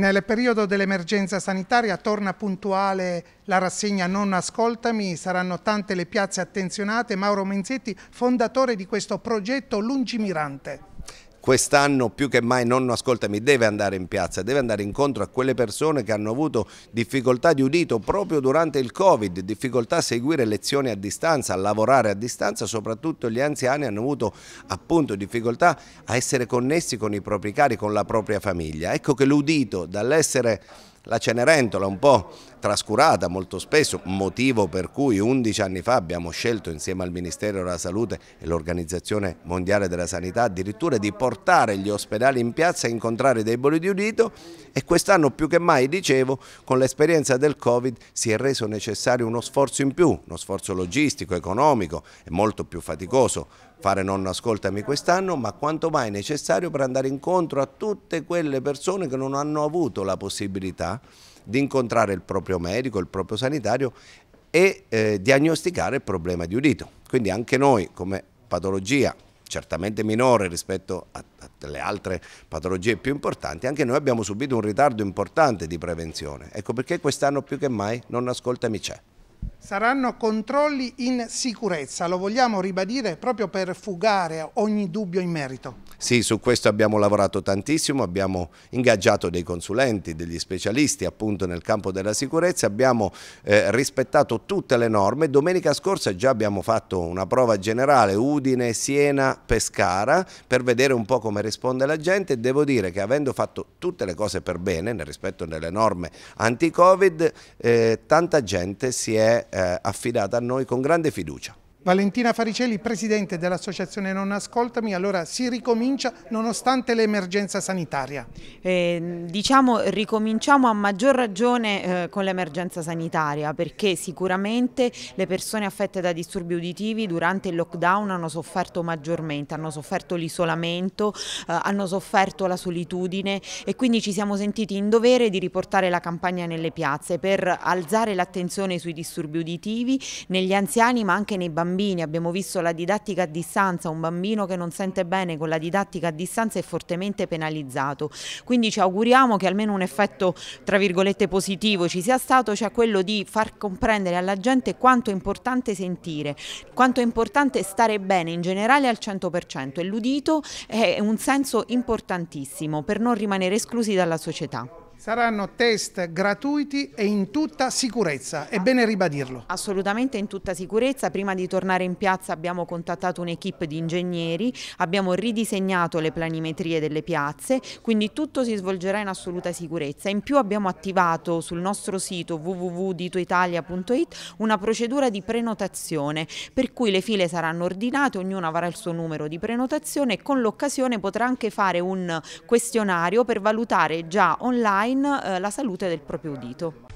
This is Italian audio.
Nel periodo dell'emergenza sanitaria torna puntuale la rassegna Non Ascoltami, saranno tante le piazze attenzionate. Mauro Menzetti, fondatore di questo progetto lungimirante quest'anno più che mai nonno ascoltami deve andare in piazza, deve andare incontro a quelle persone che hanno avuto difficoltà di udito proprio durante il Covid, difficoltà a seguire lezioni a distanza, a lavorare a distanza, soprattutto gli anziani hanno avuto appunto difficoltà a essere connessi con i propri cari, con la propria famiglia. Ecco che l'udito dall'essere la Cenerentola un po' trascurata molto spesso, motivo per cui 11 anni fa abbiamo scelto insieme al Ministero della Salute e l'Organizzazione Mondiale della Sanità addirittura di portare gli ospedali in piazza a incontrare i deboli di udito e quest'anno più che mai, dicevo, con l'esperienza del Covid si è reso necessario uno sforzo in più, uno sforzo logistico, economico e molto più faticoso fare nonno ascoltami quest'anno, ma quanto mai necessario per andare incontro a tutte quelle persone che non hanno avuto la possibilità di incontrare il proprio medico, il proprio sanitario e eh, diagnosticare il problema di udito. Quindi anche noi come patologia certamente minore rispetto alle altre patologie più importanti, anche noi abbiamo subito un ritardo importante di prevenzione. Ecco perché quest'anno più che mai non ascoltami c'è saranno controlli in sicurezza, lo vogliamo ribadire proprio per fugare ogni dubbio in merito. Sì, su questo abbiamo lavorato tantissimo, abbiamo ingaggiato dei consulenti, degli specialisti appunto nel campo della sicurezza, abbiamo eh, rispettato tutte le norme, domenica scorsa già abbiamo fatto una prova generale Udine, Siena, Pescara per vedere un po' come risponde la gente e devo dire che avendo fatto tutte le cose per bene nel rispetto delle norme anti-covid, eh, tanta gente si è eh, affidata a noi con grande fiducia. Valentina Faricelli, presidente dell'associazione Non Ascoltami, allora si ricomincia nonostante l'emergenza sanitaria. Eh, diciamo ricominciamo a maggior ragione eh, con l'emergenza sanitaria perché sicuramente le persone affette da disturbi uditivi durante il lockdown hanno sofferto maggiormente, hanno sofferto l'isolamento, eh, hanno sofferto la solitudine e quindi ci siamo sentiti in dovere di riportare la campagna nelle piazze per alzare l'attenzione sui disturbi uditivi negli anziani ma anche nei bambini bambini, abbiamo visto la didattica a distanza, un bambino che non sente bene con la didattica a distanza è fortemente penalizzato, quindi ci auguriamo che almeno un effetto tra virgolette positivo ci sia stato, cioè quello di far comprendere alla gente quanto è importante sentire, quanto è importante stare bene in generale al 100% e l'udito è un senso importantissimo per non rimanere esclusi dalla società. Saranno test gratuiti e in tutta sicurezza, è bene ribadirlo. Assolutamente in tutta sicurezza, prima di tornare in piazza abbiamo contattato un'equipe di ingegneri, abbiamo ridisegnato le planimetrie delle piazze, quindi tutto si svolgerà in assoluta sicurezza. In più abbiamo attivato sul nostro sito www.ditoitalia.it una procedura di prenotazione, per cui le file saranno ordinate, ognuna avrà il suo numero di prenotazione e con l'occasione potrà anche fare un questionario per valutare già online online eh, la salute del proprio udito.